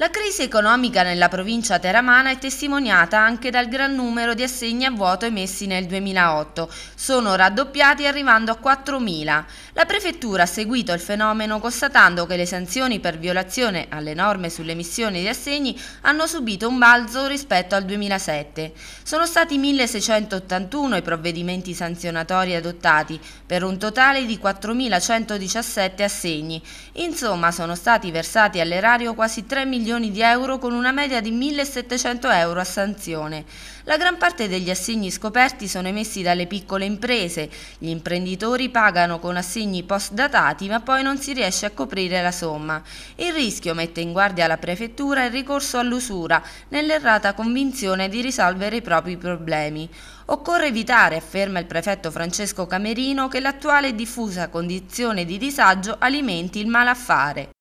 La crisi economica nella provincia teramana è testimoniata anche dal gran numero di assegni a vuoto emessi nel 2008. Sono raddoppiati arrivando a 4.000. La prefettura ha seguito il fenomeno constatando che le sanzioni per violazione alle norme sull'emissione di assegni hanno subito un balzo rispetto al 2007. Sono stati 1.681 i provvedimenti sanzionatori adottati per un totale di 4.117 assegni. Insomma sono stati versati all'erario quasi 3 milioni milioni di euro con una media di 1.700 euro a sanzione. La gran parte degli assegni scoperti sono emessi dalle piccole imprese. Gli imprenditori pagano con assegni post-datati ma poi non si riesce a coprire la somma. Il rischio mette in guardia la prefettura il ricorso all'usura nell'errata convinzione di risolvere i propri problemi. Occorre evitare, afferma il prefetto Francesco Camerino, che l'attuale e diffusa condizione di disagio alimenti il malaffare.